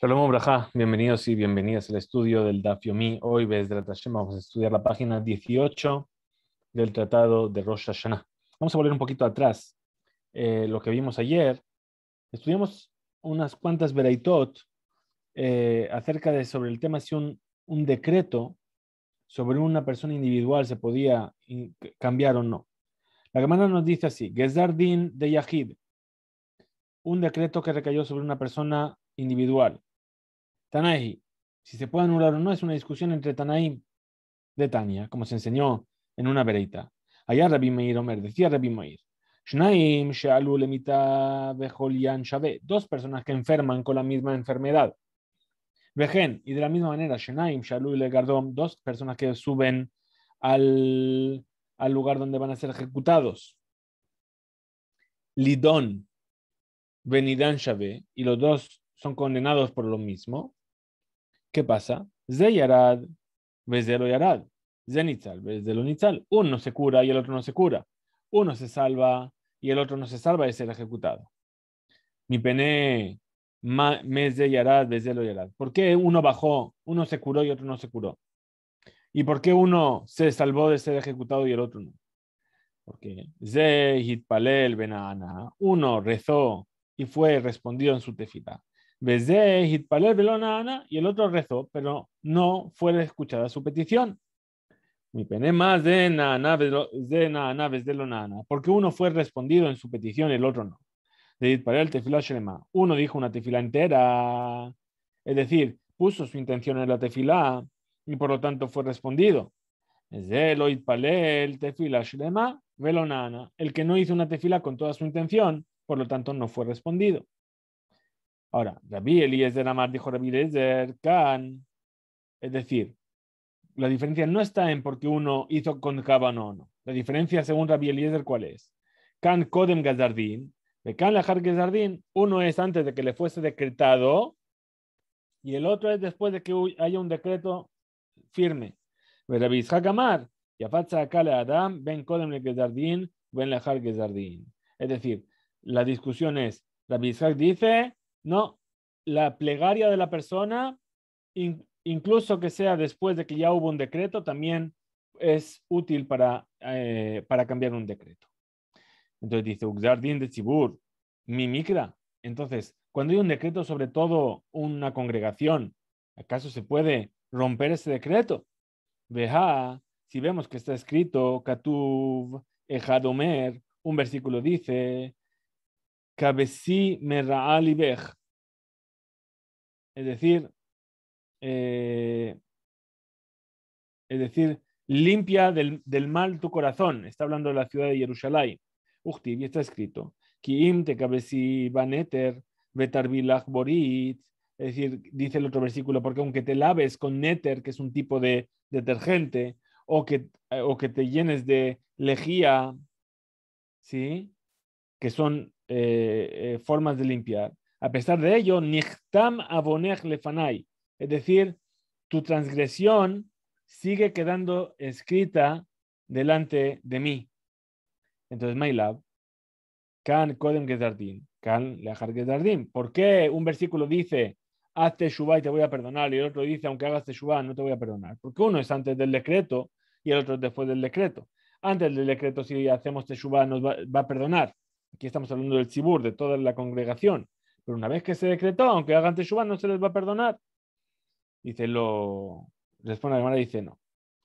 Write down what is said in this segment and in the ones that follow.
Shalom Braja, bienvenidos y bienvenidas al estudio del dafiomi Mi. Hoy, la vamos a estudiar la página 18 del Tratado de Rosh Hashanah. Vamos a volver un poquito atrás. Eh, lo que vimos ayer, estudiamos unas cuantas veraitot eh, acerca de sobre el tema si un, decreto sobre una persona individual se podía cambiar o no. La Gemara nos dice así: Gezardin de Yahid, un decreto que recayó sobre una persona individual. Tanahi, si se puede anular o no, es una discusión entre Tanaí de Tania, como se enseñó en una vereita. Allá Rabbi Meir Omer, decía Rabbi Meir, dos personas que enferman con la misma enfermedad. Vejen, y de la misma manera, dos personas que suben al, lugar donde van a ser ejecutados. Lidón, Benidán y los dos son condenados por lo mismo. ¿Qué pasa? Ze yarad, yarad. nitzal. Uno se cura y el otro no se cura. Uno se salva y el otro no se salva de ser ejecutado. Mi pene, mes de yarad, yarad. ¿Por qué uno bajó, uno se curó y otro no se curó? ¿Y por qué uno se salvó de ser ejecutado y el otro no? Porque hitpalel benana. Uno rezó y fue respondido en su tefita y el otro rezó, pero no fue escuchada su petición. Mi de porque uno fue respondido en su petición y el otro no. Uno dijo una tefila entera, es decir, puso su intención en la tefila y por lo tanto fue respondido. El que no hizo una tefila con toda su intención, por lo tanto no fue respondido. Ahora, Rabbi Eliezer Amar dijo Rabbi Eliezer Khan. Es decir, la diferencia no está en porque uno hizo con Kaban no. La diferencia, según Rabbi Eliezer, ¿cuál es? Kan Kodem Gazardin. De Kan Lajar Gazardin, uno es antes de que le fuese decretado y el otro es después de que haya un decreto firme. Rabbi Ishak Amar. Adam, Ben Kodem le Ben Lajar Gazardin. Es decir, la discusión es, Rabbi Ishak dice no, la plegaria de la persona, incluso que sea después de que ya hubo un decreto, también es útil para, eh, para cambiar un decreto. Entonces dice, Uxardín de Chibur, mimikra. Entonces, cuando hay un decreto, sobre todo una congregación, ¿acaso se puede romper ese decreto? Veja, si vemos que está escrito, Katuv, Ejadomer, un versículo dice, Cabeci Es decir, eh, es decir, limpia del, mal tu corazón. Está hablando de la ciudad de Jerusalén. y está escrito. te borit. Es decir, dice el otro versículo, porque aunque te laves con neter, que es un tipo de detergente, o que, eh, o que te llenes de lejía, ¿sí? que son eh, eh, formas de limpiar. A pesar de ello, lefanai, es decir, tu transgresión sigue quedando escrita delante de mí. Entonces, my kan kodem kan lehar ¿Por qué un versículo dice, haz teshuva y te voy a perdonar, y el otro dice, aunque hagas teshuva, no te voy a perdonar? Porque uno es antes del decreto y el otro después del decreto. Antes del decreto, si hacemos teshuva, nos va a perdonar. Aquí estamos hablando del chibur de toda la congregación. Pero una vez que se decretó, aunque hagan Teshuvah, no se les va a perdonar. Dice, lo. Responde la hermana dice, no.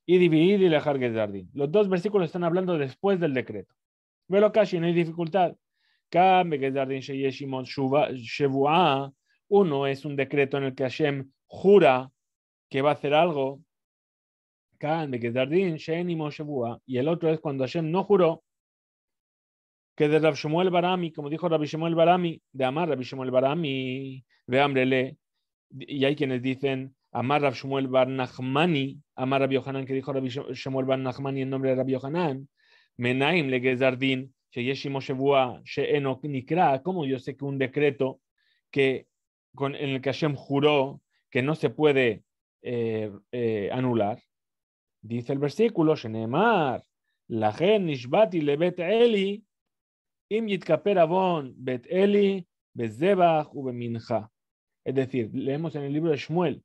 Y dividir y dejar jardín. Los dos versículos están hablando después del decreto. Velo casi, no hay dificultad. Uno es un decreto en el que Hashem jura que va a hacer algo. Y el otro es cuando Hashem no juró que de Rab Shemuel Barami, como dijo Rabbi Shemuel Barami, de Amar Rabbi Shemuel Barami, de Amrele, y hay quienes dicen Amar Rab Shemuel Bar Nachmani, Amar Rabbi Yohanan, que dijo Rabbi Shemuel Bar Nachmani en nombre de Rabbi Yohanan, Menaim le Gezardin, Sheenok Nikra, como yo sé que un decreto que con, en el que Hashem juró que no se puede eh, eh, anular, dice el versículo, Shenemar, la Nishbati levet Eli, es decir, leemos en el libro de Shmuel,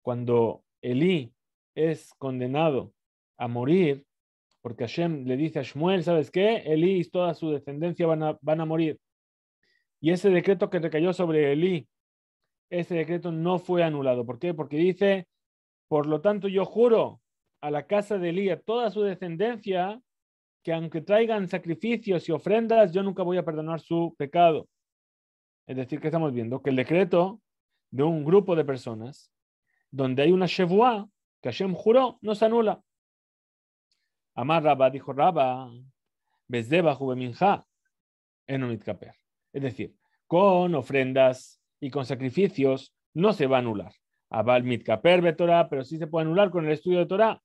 cuando Elí es condenado a morir, porque Hashem le dice a Shmuel, ¿sabes qué? Elí y toda su descendencia van a, van a morir. Y ese decreto que recayó sobre Elí, ese decreto no fue anulado. ¿Por qué? Porque dice, por lo tanto yo juro a la casa de Elí, a toda su descendencia, que aunque traigan sacrificios y ofrendas, yo nunca voy a perdonar su pecado. Es decir, que estamos viendo que el decreto de un grupo de personas, donde hay una Shevua, que Hashem juró, no se anula. Amar Rabba dijo Rabba, Bezdeba en en kaper Es decir, con ofrendas y con sacrificios no se va a anular. Abal Mitkaper Betorah, pero sí se puede anular con el estudio de Torah.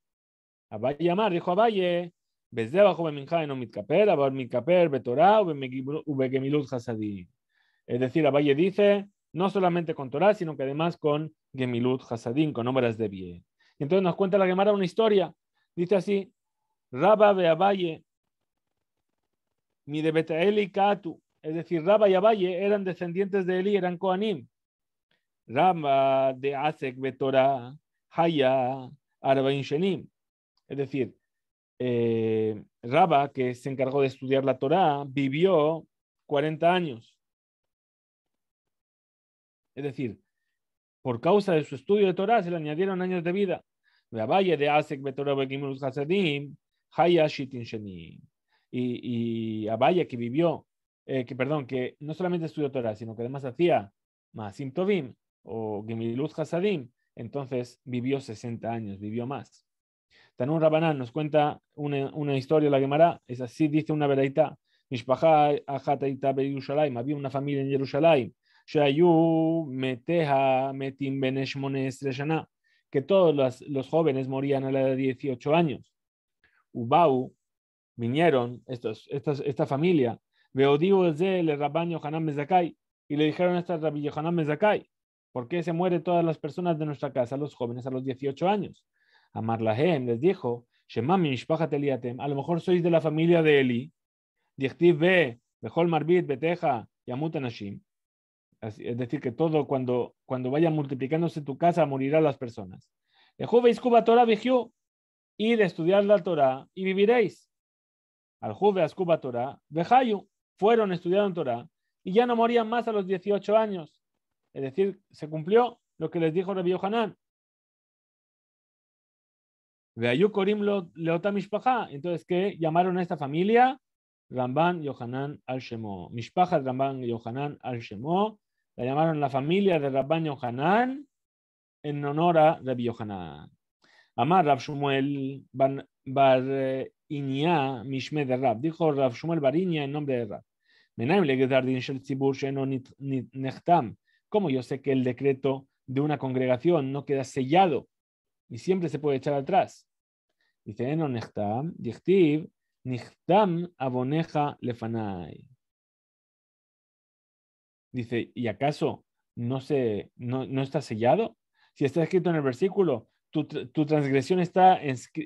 y Amar dijo Abaye, es decir, Abaye dice, no solamente con Torah, sino que además con gemilud Hasadim, con obras de bien. Entonces nos cuenta la Gemara una historia. Dice así, Rabba mi de Betael y Es decir, Rabba y Abaye eran descendientes de Eli, eran Koanim. Rabba de Asek Betorah, Haya, Arbain Shenim. Es decir, eh, Rabba, que se encargó de estudiar la Torá, vivió 40 años. Es decir, por causa de su estudio de Torá se le añadieron años de vida. Y, y Abaya que vivió, eh, que perdón, que no solamente estudió Torah, sino que además hacía masim Tovim o Gemiluz Hasadim, entonces vivió 60 años, vivió más un Rabanán nos cuenta una, una historia, la Gemara, es así, dice una veraita, había una familia en Jerusalén, que todos los, jóvenes morían a la edad de 18 años. Ubau, vinieron, estos, estos esta familia, y le dijeron a esta Rabbi Yohanan Mezakai, ¿por qué se mueren todas las personas de nuestra casa, los jóvenes, a los 18 años? Amarlahem les dijo, a lo mejor sois de la familia de Eli, ve, Bejol Marbit, Beteja, Yamut Es decir, que todo cuando, cuando vaya multiplicándose tu casa morirá las personas. Dejúveis Cuba Torah vigió, id a estudiar la Torah y viviréis. Al Juve Ascuba Torah, a fueron, la Torah y ya no morían más a los 18 años. Es decir, se cumplió lo que les dijo Rabbi Yohanan. Entonces, ¿qué? Llamaron a esta familia Ramban Yohanan al-Shemo. Mishpaja Ramban Yohanan al-Shemo. La llamaron la familia de Ramban Yohanan en honor a Rabbi Yohanan. Amar Rab Shumuel Bar eh, inia Mishme de Rab. Dijo Rab Shumuel Bar en nombre de Rab. Menaim Shel Tzibur Nechtam. ¿Cómo yo sé que el decreto de una congregación no queda sellado y siempre se puede echar atrás. Dice, Aboneja Lefanai. Dice, ¿y acaso no, se, no, está sellado? Si está escrito en el versículo, tu, transgresión está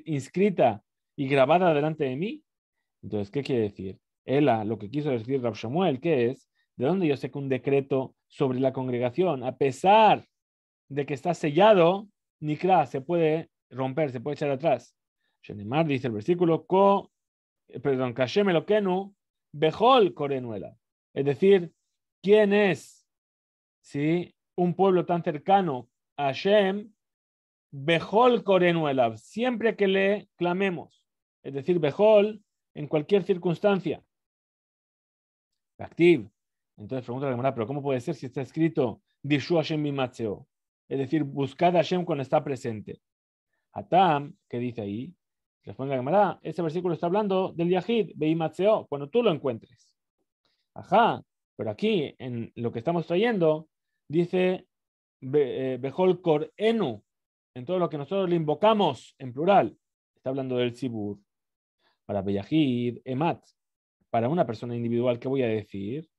inscrita y grabada delante de mí. Entonces, ¿qué quiere decir? Ela, lo que quiso decir Rab Samuel, que es, ¿de dónde yo sé que un decreto sobre la congregación, a pesar de que está sellado, Nikra se puede romper, se puede echar atrás. Shenemar dice el versículo, Ko, eh, perdón, Kenu, Behol Korenuela. Es decir, ¿quién es ¿sí? un pueblo tan cercano a Hashem? Behol Korenuela. siempre que le clamemos. Es decir, Behol, en cualquier circunstancia. Activ. Entonces pregunta la Gemara, pero ¿cómo puede ser si está escrito Dishu Hashem Matzeo? es decir, buscad a Hashem cuando está presente. Atam, que dice ahí, responde la camarada, ese versículo está hablando del Yahid, Beimatseo, cuando tú lo encuentres. Ajá, pero aquí, en lo que estamos trayendo, dice Beholkor eh, Enu, en todo lo que nosotros le invocamos, en plural. Está hablando del Sibur. Para Beyahid, Emat, para una persona individual, ¿qué voy a decir?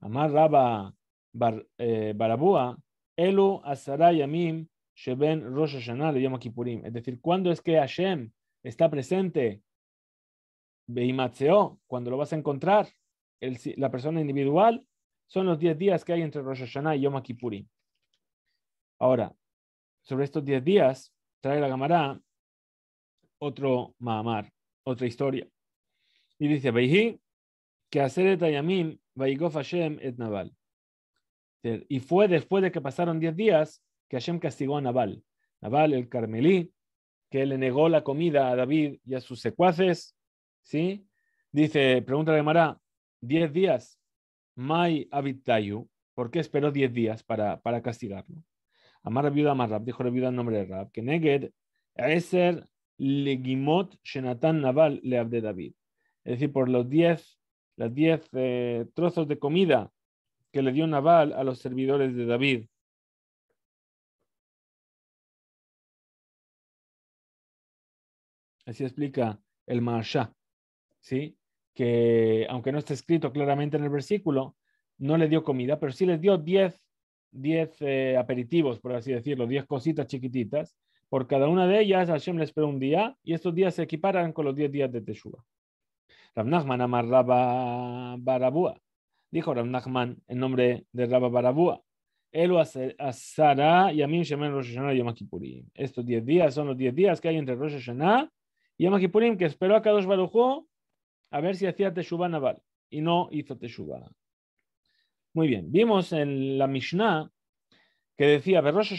Amar Rabba eh, Barabúa, Elo Asara Yamim Sheben Rosh Hashanah de Yom Es decir, ¿cuándo es que Hashem está presente? Veimatzeo, cuando lo vas a encontrar, el, la persona individual, son los 10 días que hay entre Rosh Hashanah y Yom Kippurim. Ahora, sobre estos 10 días, trae la Gamará otro Mahamar, otra historia. Y dice, Beijing, que hacer et Hashem et Naval. Este, y fue después de que pasaron diez días que Hashem castigó a Nabal. Nabal, el carmelí, que le negó la comida a David y a sus secuaces, ¿sí? Dice, pregunta de Mará, 10 días, Mai Abitayu, ¿por qué esperó diez días para, para castigarlo? Amar viuda Amarrab, dijo la viuda en nombre de Rab, que Neged, Eser, Legimot, Shenatan, Nabal, le de David. Es decir, por los diez las diez eh, trozos de comida que le dio Nabal a los servidores de David. Así explica el Mahashá, ¿sí? que aunque no está escrito claramente en el versículo, no le dio comida, pero sí les dio diez eh, aperitivos, por así decirlo, diez cositas chiquititas. Por cada una de ellas, Hashem les esperó un día y estos días se equiparan con los diez días de Teshua. amarraba Dijo Rav en nombre de Rabba Barabúa. y asara mí shemen Rosh Hashanah Estos 10 días son los 10 días que hay entre Rosh Hashanah y Yom que esperó a Kadosh Baruj a ver si hacía Teshuvah Naval. Y no hizo Teshuvah. Muy bien, vimos en la Mishnah que decía, Rosh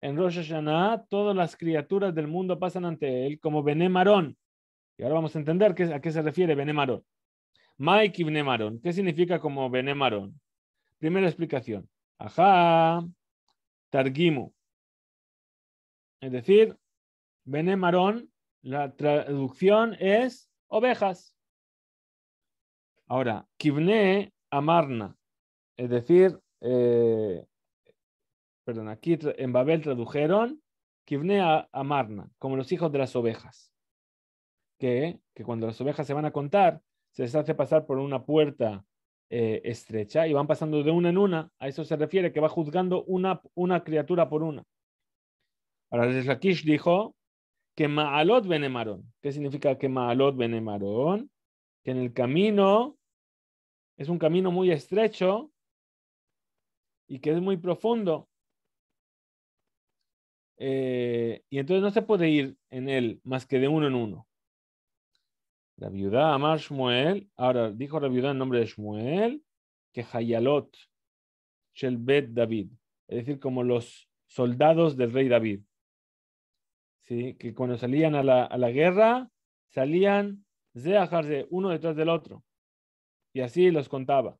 En Rosh Hashanah todas las criaturas del mundo pasan ante él como Benemarón, y ahora vamos a entender a qué se refiere Benemarón. Mai y ¿Qué significa como Benemarón? Primera explicación. Ajá. Targimu. Es decir, Benemarón, la traducción es ovejas. Ahora, Kibne Amarna. Es decir, eh, perdón, aquí en Babel tradujeron Kibne Amarna, como los hijos de las ovejas que, cuando las ovejas se van a contar, se les hace pasar por una puerta eh, estrecha y van pasando de una en una. A eso se refiere que va juzgando una, una criatura por una. Ahora, rakish dijo que Ma'alot Benemarón. ¿Qué significa que Ma'alot Benemarón? Que en el camino es un camino muy estrecho y que es muy profundo. Eh, y entonces no se puede ir en él más que de uno en uno. La viuda Amar Shmuel. Ahora dijo la viuda en nombre de Shmuel que Hayalot Shelbet David, es decir, como los soldados del rey David, ¿sí? que cuando salían a la, guerra salían de uno detrás del otro y así los contaba.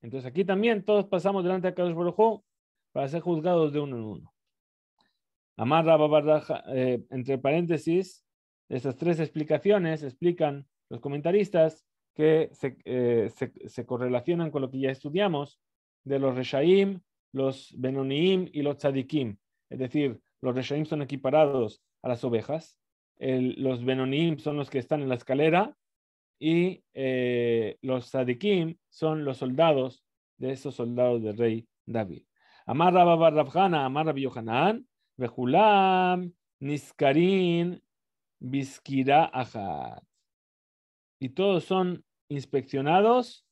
Entonces aquí también todos pasamos delante de Carlos para ser juzgados de uno en uno. Amar eh, entre paréntesis, estas tres explicaciones explican los comentaristas que eh, se, correlacionan con lo que ya estudiamos de los Reshaim, los Benoniim y los Tzadikim. Es decir, los Reshaim son equiparados a las ovejas, los Benonim son los que están en la escalera y eh, los tzadikim son los soldados de esos soldados del rey David. Amar Rabba Rabjana, Amar Rabbi Yohanan, Bejulam, Niskarin, Biskira Y todos son inspeccionados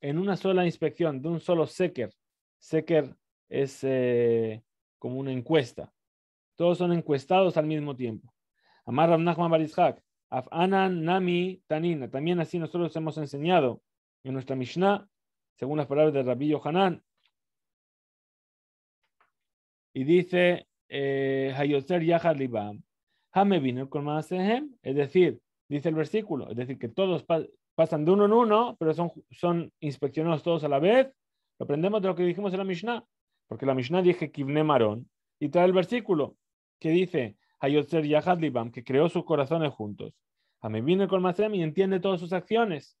en una sola inspección, de un solo Seker. Seker es eh, como una encuesta. Todos son encuestados al mismo tiempo. Amar afanan Nami Tanina. También así nosotros hemos enseñado en nuestra Mishnah, según las palabras de Rabbi Yohanan Y dice, eh, Hayotzer Yahad Libam vino con Maasehem, es decir, dice el versículo, es decir, que todos pasan de uno en uno, pero son, son inspeccionados todos a la vez. Lo aprendemos de lo que dijimos en la Mishnah, porque la Mishnah dije Kivne Marón, y trae el versículo que dice Hayotzer Yahad Libam, que creó sus corazones juntos. Hame vino con Maasehem y entiende todas sus acciones.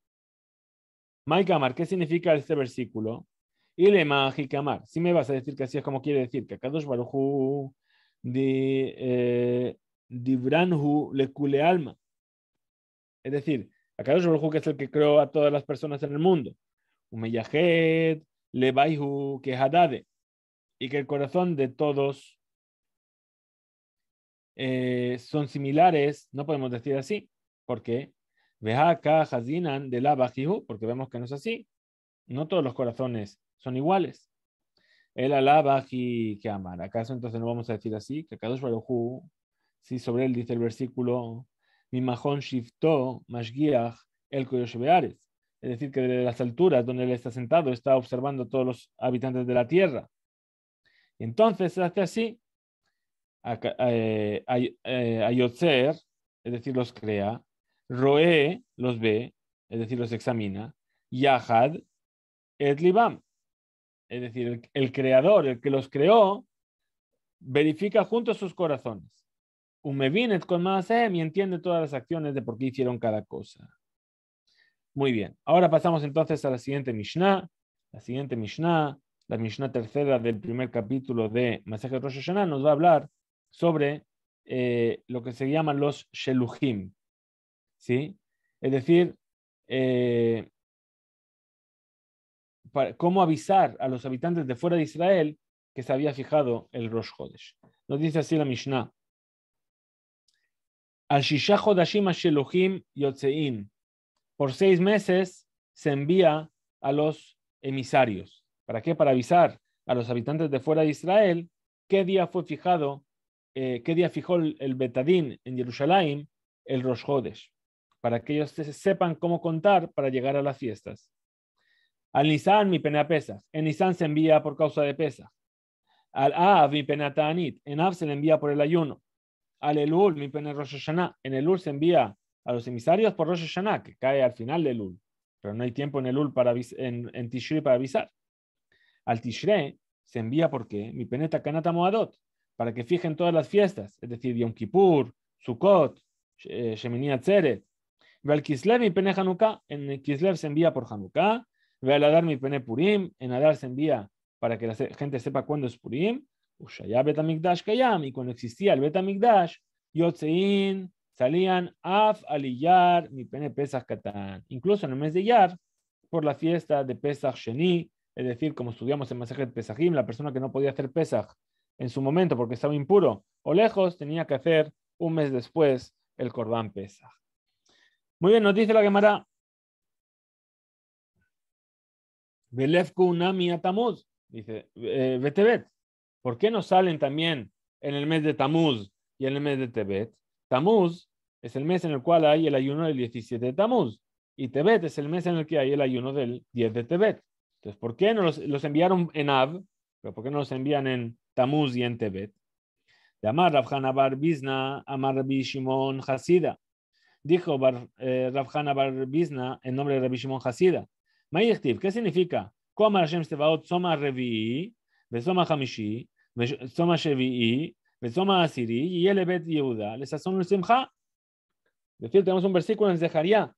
Maikamar, ¿qué significa este versículo? Y le Kamar, si me vas a decir que así es como quiere decir, que Kadosh dos de, Dibranhu Alma. Es decir, Akadosh que es el que creó a todas las personas en el mundo. Y que el corazón de todos eh, son similares, no podemos decir así, porque Hazinan de porque vemos que no es así. No todos los corazones son iguales. El alabaji que amar. ¿Acaso entonces no vamos a decir así? Que Kadosh ¿sí? sobre él dice el versículo, El Es decir, que desde las alturas donde él está sentado está observando a todos los habitantes de la tierra. Entonces, entonces hace así eh, eh, Ayotzer, es decir, los crea, Roe los ve, es decir, los examina, Yahad et Libam, es decir, el, el creador, el que los creó, verifica junto a sus corazones con y entiende todas las acciones de por qué hicieron cada cosa. Muy bien, ahora pasamos entonces a la siguiente Mishnah. La siguiente Mishnah, la Mishnah tercera del primer capítulo de Masaje Rosh Hashanah, nos va a hablar sobre eh, lo que se llaman los Sheluhim. ¿sí? Es decir, eh, cómo avisar a los habitantes de fuera de Israel que se había fijado el Rosh Chodesh. Nos dice así la Mishnah. Al Hodashim yotzein, Por seis meses se envía a los emisarios. ¿Para qué? Para avisar a los habitantes de fuera de Israel qué día fue fijado, eh, qué día fijó el, Betadín en Jerusalén, el Rosh Hodesh, para que ellos sepan cómo contar para llegar a las fiestas. Al Nisan, mi pena En Nisan se envía por causa de pesa. Al Av, mi pena En Av se le envía por el ayuno al Elul, mi Rosh Hashanah. En Elul se envía a los emisarios por Rosh Hashanah, que cae al final del Elul. Pero no hay tiempo en Elul para en, en Tishrei para avisar. Al Tishrei se envía porque mi peneta Kanata para que fijen todas las fiestas, es decir, Yom Kippur, Sukkot, eh, Shemini Atzeret. Al Kislev mi pene Hanukkah, en el Kislev se envía por Hanukkah. Ve al Adar mi pene Purim, en Adar se envía para que la gente sepa cuándo es Purim y cuando existía el Betamigdash Yotzein salían Af Aliyar, mi pene Pesach Katán. Incluso en el mes de Yar, por la fiesta de Pesach Sheni, es decir, como estudiamos en Masajet Pesachim, la persona que no podía hacer Pesach en su momento porque estaba impuro o lejos, tenía que hacer un mes después el cordán Pesach. Muy bien, nos dice la Gemara. Belefku Nami Atamud, dice eh, Betebet. ¿Por qué no salen también en el mes de Tamuz y en el mes de Tebet? Tamuz es el mes en el cual hay el ayuno del 17 de Tamuz y Tebet es el mes en el que hay el ayuno del 10 de Tebet. Entonces, ¿por qué no los, enviaron en Av? ¿Pero por qué no los envían en Tamuz y en Tebet? De Amar Bizna, Amar Rabbi Hasida. Dijo eh, Bar, Bizna en nombre de Rabbi Shimon Hasida. ¿qué significa? Soma Revi, Besoma de tenemos un versículo en Zecharía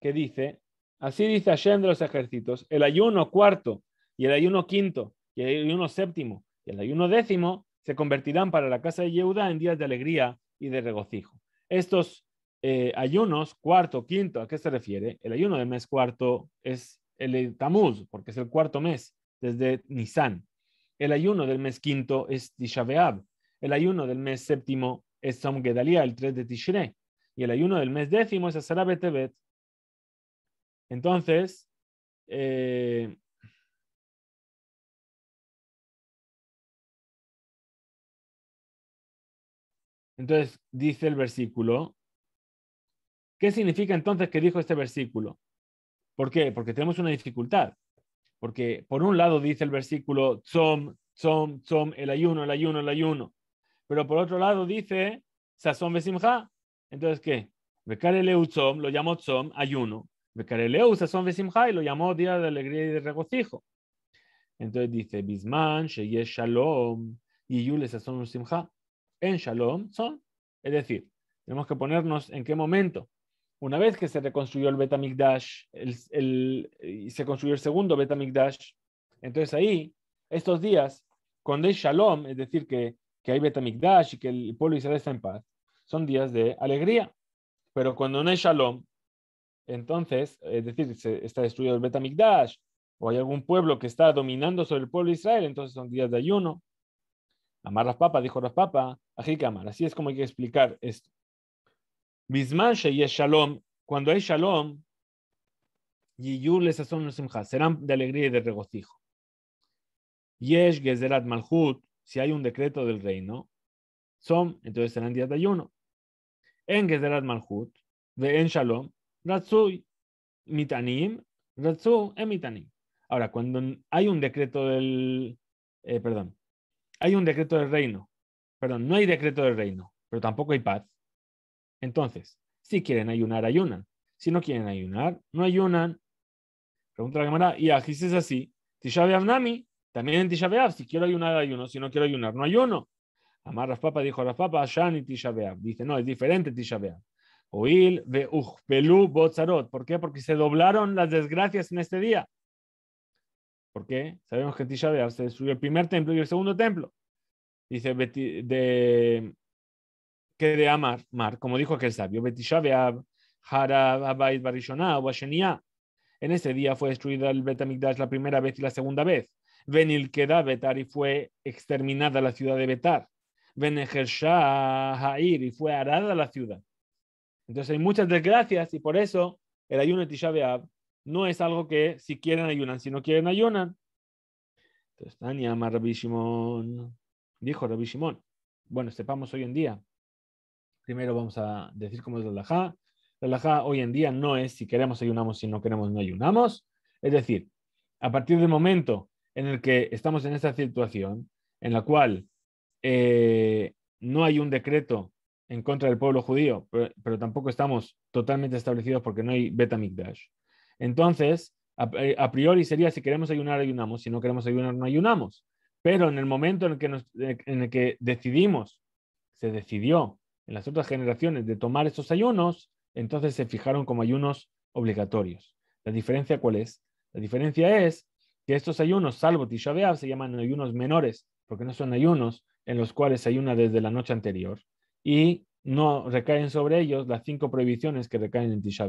que dice, así dice Hashem de los ejércitos, el ayuno cuarto y el ayuno quinto y el ayuno séptimo y el ayuno décimo se convertirán para la casa de Yehuda en días de alegría y de regocijo. Estos eh, ayunos, cuarto, quinto, ¿a qué se refiere? El ayuno del mes cuarto es el Tamuz, porque es el cuarto mes desde Nisan. El ayuno del mes quinto es Tishabeab. El ayuno del mes séptimo es Som Gedalia, el 3 de Tishre. Y el ayuno del mes décimo es Asara Entonces, eh, entonces dice el versículo. ¿Qué significa entonces que dijo este versículo? ¿Por qué? Porque tenemos una dificultad. Porque por un lado dice el versículo, tzom, tzom, tzom, el ayuno, el ayuno, el ayuno. Pero por otro lado dice, sazón besimja. Entonces, ¿qué? Becareleu tzom, lo llamó tzom, ayuno. Becareleu sazón besimja y lo llamó día de alegría y de regocijo. Entonces dice, bisman, sheyesh shalom, y yule sazón En shalom, son. Es decir, tenemos que ponernos en qué momento. Una vez que se reconstruyó el Betamigdash, el, se construyó el segundo Betamigdash, entonces ahí, estos días, cuando es Shalom, es decir, que, que hay Betamigdash y que el pueblo Israel está en paz, son días de alegría. Pero cuando no es Shalom, entonces, es decir, se, está destruido el Betamigdash, o hay algún pueblo que está dominando sobre el pueblo de Israel, entonces son días de ayuno. Amar las papas, dijo las papas, Así es como hay que explicar esto y hay Shalom, cuando hay Shalom, Yiyur les sazón simcha, serán de alegría y de regocijo. Yesh Gezerat Malhut, si hay un decreto del reino, son, entonces serán días de ayuno. En Gezerat Malhut, de En Shalom, Ratzuy, Mitanim, Ratzu Emitanim. Ahora, cuando hay un decreto del, eh, perdón, hay un decreto del reino, perdón, no hay decreto del reino, pero tampoco hay paz. Entonces, si quieren ayunar, ayunan. Si no quieren ayunar, no ayunan. Pregunta la cámara, y aquí es así. Nami, también en Tisha si quiero ayunar, ayuno. Si no quiero ayunar, no ayuno. Amar papa dijo Rafapa, Shani Tisha Dice, no, es diferente Tisha Oil ve pelu Botzarot. ¿Por qué? Porque se doblaron las desgracias en este día. ¿Por qué? Sabemos que en Tisha se destruyó el primer templo y el segundo templo. Dice, de que amar, mar, como dijo aquel sabio, Betishabeab, Harab, En ese día fue destruida el Betamigdash la primera vez y la segunda vez. Benil queda Betar y fue exterminada la ciudad de Betar. benegersha Hair y fue arada la ciudad. Entonces hay muchas desgracias y por eso el ayuno de Tisha no es algo que si quieren ayunan, si no quieren ayunan. Entonces, Tania Rabbi dijo Rabbi Shimon, bueno, sepamos hoy en día Primero vamos a decir cómo es la laja. La laja hoy en día no es si queremos ayunamos, si no queremos no ayunamos. Es decir, a partir del momento en el que estamos en esta situación, en la cual eh, no hay un decreto en contra del pueblo judío, pero, tampoco estamos totalmente establecidos porque no hay beta mikdash. Entonces, eh, a, priori sería si queremos ayunar, ayunamos, si no queremos ayunar, no ayunamos. Pero en el momento en que, en el que decidimos, se decidió en las otras generaciones de tomar estos ayunos, entonces se fijaron como ayunos obligatorios. ¿La diferencia cuál es? La diferencia es que estos ayunos, salvo Tisha se llaman ayunos menores, porque no son ayunos en los cuales se ayuna desde la noche anterior, y no recaen sobre ellos las cinco prohibiciones que recaen en Tisha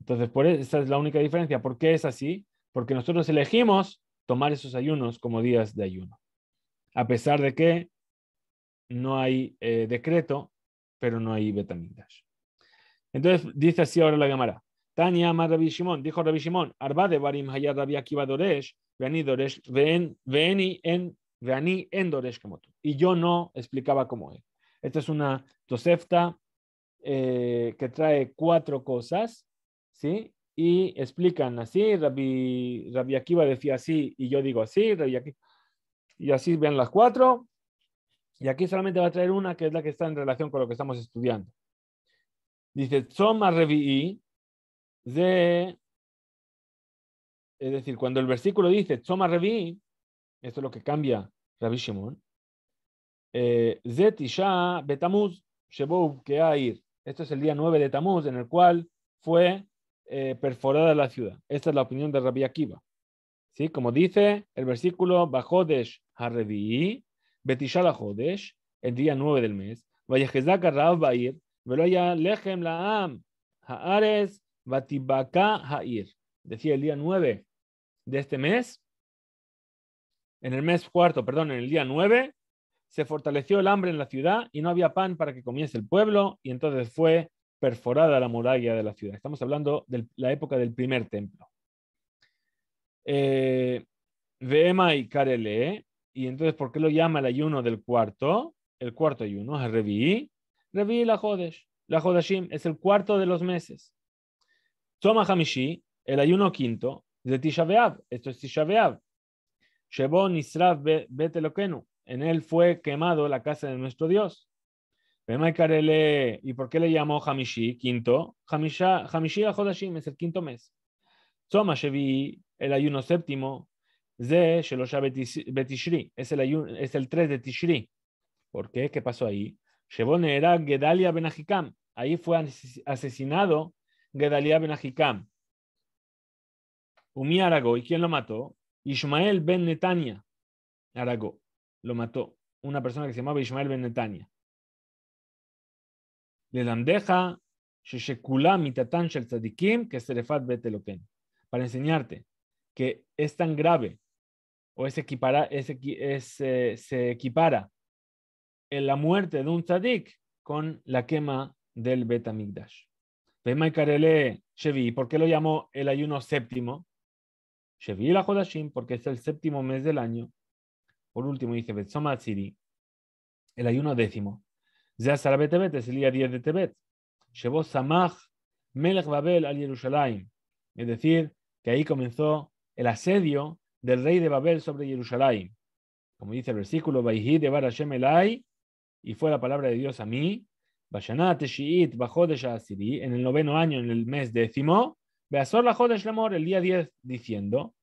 Entonces, por e, esa es la única diferencia. ¿Por qué es así? Porque nosotros elegimos tomar esos ayunos como días de ayuno. A pesar de que no hay eh, decreto pero no hay Betamigdash. Entonces dice así ahora la Gemara. Tania Amar Rabbi Shimon, dijo Rabbi Shimon, Arba de Barim hayar Rabbi Akiva Doresh, Veani Doresh, en, Veani en Doresh como tú. Y yo no explicaba cómo es. Esta es una tosefta eh, que trae cuatro cosas, ¿sí? Y explican así, Rabbi, Akiva decía así y yo digo así, y así ven las cuatro, y aquí solamente va a traer una que es la que está en relación con lo que estamos estudiando. Dice, Revi'i, de... Es decir, cuando el versículo dice Tzoma Revi'i, esto es lo que cambia Rabbi Shimon, eh, Zetisha Betamuz Shebou ir Esto es el día 9 de Tamuz, en el cual fue eh, perforada la ciudad. Esta es la opinión de Rabbi Akiva. ¿Sí? Como dice el versículo Bajodesh Harrevi, la Jodesh, el día 9 del mes, Vayajezak Raab Bair, Veloya Lechem Laam, Haares, Batibaka Hair. Decía el día 9 de este mes, en el mes cuarto, perdón, en el día 9, se fortaleció el hambre en la ciudad y no había pan para que comiese el pueblo, y entonces fue perforada la muralla de la ciudad. Estamos hablando de la época del primer templo. Eh, Veema y Karele, y entonces, ¿por qué lo llama el ayuno del cuarto? El cuarto ayuno es Revi. Revi la Jodesh. La Jodashim es el cuarto de los meses. Toma Hamishi, el ayuno quinto, de Tisha Esto es Tisha Shebo Nisraf Betelokenu. En él fue quemado la casa de nuestro Dios. ¿Y por qué le llamó Hamishi, quinto? Hamishi la Jodashim es el quinto mes. Toma Shevi, el ayuno séptimo, Shelosha es el, 3 de Tishri. ¿Por qué? ¿Qué pasó ahí? Shebone era Gedalia Benajikam. Ahí fue asesinado Gedalia Benajikam. Umi Arago, ¿Y quién lo mató? Ishmael ben Netanya Arago. Lo mató. Una persona que se llamaba Ishmael ben Netania. Sheshekula Mitatan Shel Tzadikim que Beteloken. Para enseñarte que es tan grave o es equipara, es, eh, se equipara en la muerte de un tzadik con la quema del Betamigdash. Shevi, ¿por qué lo llamó el ayuno séptimo? Shevi la porque es el séptimo mes del año. Por último, dice Betsoma Siri, el ayuno décimo. Zazara Betebet es el día 10 de Tebet. Llevó Samach Babel al Jerusalén. Es decir, que ahí comenzó el asedio del rey de Babel sobre Jerusalén. Como dice el versículo, de y fue la palabra de Dios a mí, en el noveno año, en el mes décimo, Beazor la Lamor, el día 10, diciendo,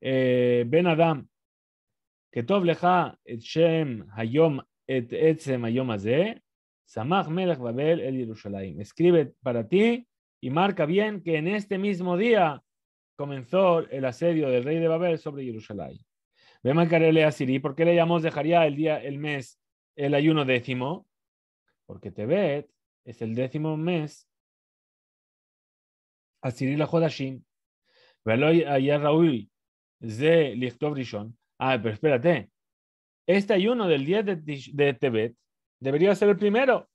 eh, Ben Adam, que Tov leja et Shem hayom et etzem hayom azeh, Samach Melech Babel el Yerushalayim. Escribe para ti y marca bien que en este mismo día comenzó el asedio del rey de Babel sobre Jerusalén. Vemos que a Siri, ¿por qué le llamamos ¿Dejaría el día, el mes, el ayuno décimo? Porque Tebet es el décimo mes Asiri la Jodashim. ayer Raúl Ze Lichtov Ah, pero espérate. Este ayuno del día de, Tebet debería ser el primero,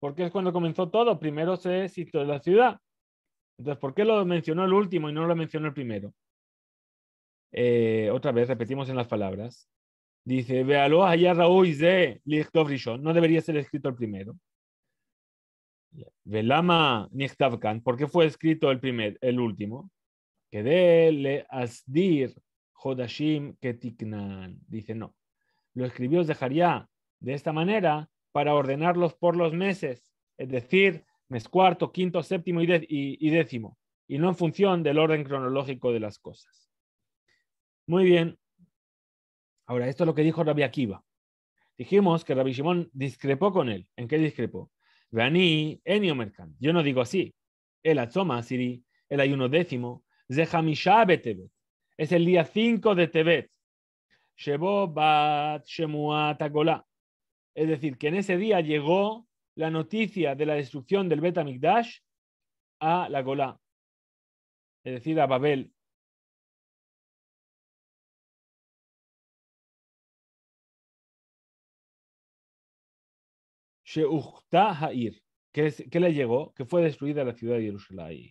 porque es cuando comenzó todo. Primero se de la ciudad. Entonces, ¿por qué lo mencionó el último y no lo mencionó el primero? Eh, otra vez, repetimos en las palabras. Dice, No debería ser escrito el primero. Velama ¿por qué fue escrito el, primer, el último? Que le asdir Dice, no. Lo escribió dejaría de esta manera para ordenarlos por los meses. Es decir, mes cuarto, quinto, séptimo y, décimo, y no en función del orden cronológico de las cosas. Muy bien. Ahora, esto es lo que dijo Rabbi Akiva. Dijimos que Rabbi Shimon discrepó con él. ¿En qué discrepó? Enio Yo no digo así. El Atzoma Siri, el ayuno décimo, Es el día cinco de Tebet. Bat Es decir, que en ese día llegó la noticia de la destrucción del Bet a la Gola, es decir, a Babel. ¿Qué que, le llegó, que fue destruida la ciudad de Jerusalén.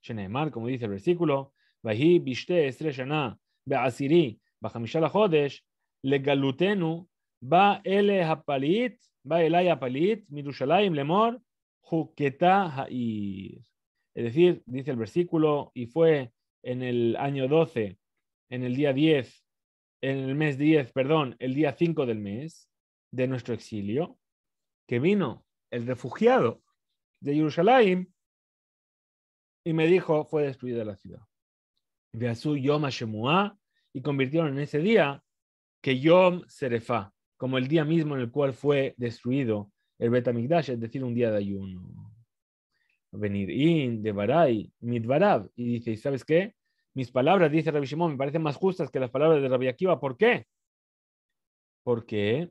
Shenemar, como dice el versículo, Vahí, Bishte Estreshana, Be'asiri, Bahamishala Jodesh, Legalutenu, es decir, dice el versículo, y fue en el año 12, en el día 10, en el mes 10, perdón, el día 5 del mes de nuestro exilio, que vino el refugiado de Jerusalén y me dijo, fue destruida la ciudad. y convirtieron en ese día que Yom Serefa, como el día mismo en el cual fue destruido el Betamigdash, es decir, un día de ayuno. Venir in, de Baray, Y dice, sabes qué? Mis palabras, dice Rabbi Shimon, me parecen más justas que las palabras de Rabbi Akiva. ¿Por qué? Porque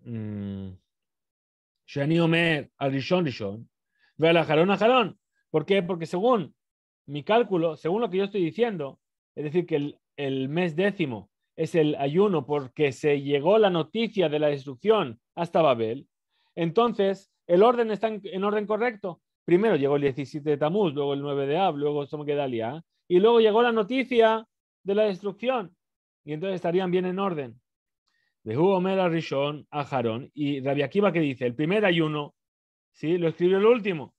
mm, Shani Omer, Arishon Rishon, ve Jalón a jarón ¿Por qué? Porque según mi cálculo, según lo que yo estoy diciendo, es decir, que el mes décimo es el ayuno porque se llegó la noticia de la destrucción hasta Babel, entonces el orden está en, orden correcto. Primero llegó el 17 de Tamuz, luego el 9 de Ab, luego Dalia, y luego llegó la noticia de la destrucción. Y entonces estarían bien en orden. de Omer a Rishon, a Jarón, y Rabbi Akiva que dice, el primer ayuno, ¿sí? lo escribió el último.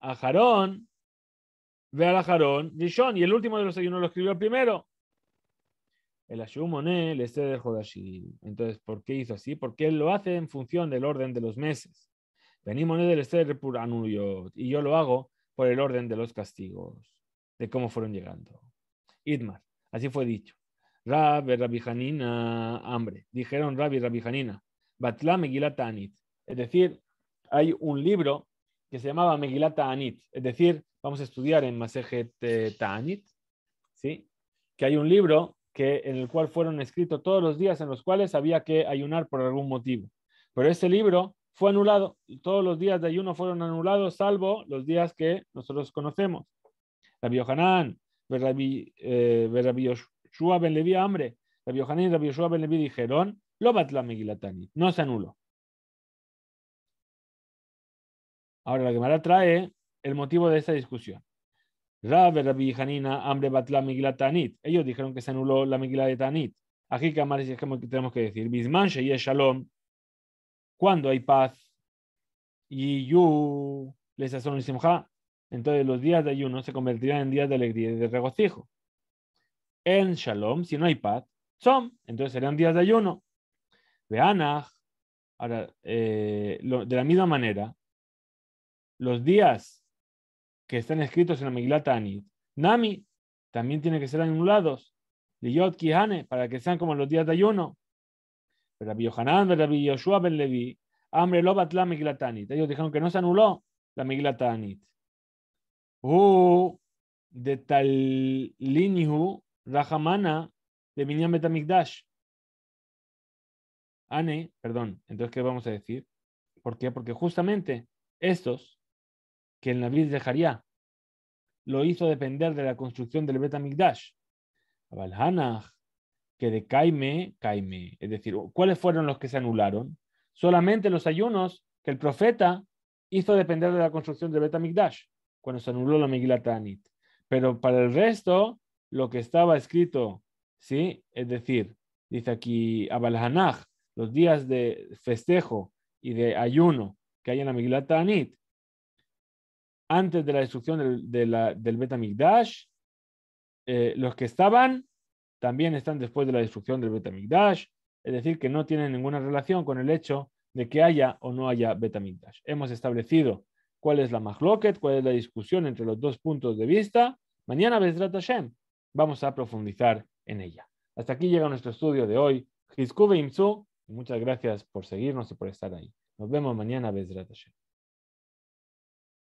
A Jarón, ve a Rishon, y el último de los ayunos lo escribió el primero. El Ashumone el esté de Jodashi. Entonces, ¿por qué hizo así? Porque él lo hace en función del orden de los meses. Venimos del Ester Pur Y yo lo hago por el orden de los castigos, de cómo fueron llegando. Idmar, así fue dicho. Rab, Rabijanina, hambre. Dijeron Rab y Rabijanina. Batla Megilat Anit. Es decir, hay un libro que se llamaba Megilata Anit. Es decir, vamos a estudiar en Masejet eh, Tanit, ¿sí? que hay un libro en el cual fueron escritos todos los días en los cuales había que ayunar por algún motivo. Pero este libro fue anulado, todos los días de ayuno fueron anulados, salvo los días que nosotros conocemos. Rabbi Yohanan, Rabbi eh, Yoshua ben Levi, hambre, Rabbi y Rabbi Yoshua ben dijeron, no se anuló. Ahora la Gemara trae el motivo de esta discusión. Rabbi Hanina, Amre Ellos dijeron que se anuló la Migla de Tanit. Aquí tenemos que decir, Bisman y Shalom, cuando hay paz, y Yu, les Simha, entonces los días de ayuno se convertirán en días de alegría y de regocijo. En Shalom, si no hay paz, son, entonces serán días de ayuno. ahora, eh, de la misma manera, los días que están escritos en la miglata Anit. Nami también tiene que ser anulados. Liyot Kihane, para que sean como los días de ayuno. Pero Rabbi Yohanan, Rabbi Yoshua ben Levi, Amre Lobat la miglata Anit. Ellos dijeron que no se anuló la miglata Anit. Hu. de Talinihu, Rahamana, de Minyan Betamikdash. Ane, perdón, entonces, ¿qué vamos a decir? ¿Por qué? Porque justamente estos que el Naví dejaría. Lo hizo depender de la construcción del Betamigdash. Abalhanach, que de Caime, Caime. Es decir, ¿cuáles fueron los que se anularon? Solamente los ayunos que el profeta hizo depender de la construcción del Betamigdash, cuando se anuló la miglata Anit. Pero para el resto, lo que estaba escrito, ¿sí? Es decir, dice aquí Abalhanach, los días de festejo y de ayuno que hay en la miglata Anit, antes de la destrucción del, beta la, eh, los que estaban también están después de la destrucción del Betamigdash. Es decir, que no tienen ninguna relación con el hecho de que haya o no haya Betamigdash. Hemos establecido cuál es la Mahloket, cuál es la discusión entre los dos puntos de vista. Mañana, Bezrat Hashem, vamos a profundizar en ella. Hasta aquí llega nuestro estudio de hoy. muchas gracias por seguirnos y por estar ahí. Nos vemos mañana, Bezrat Hashem.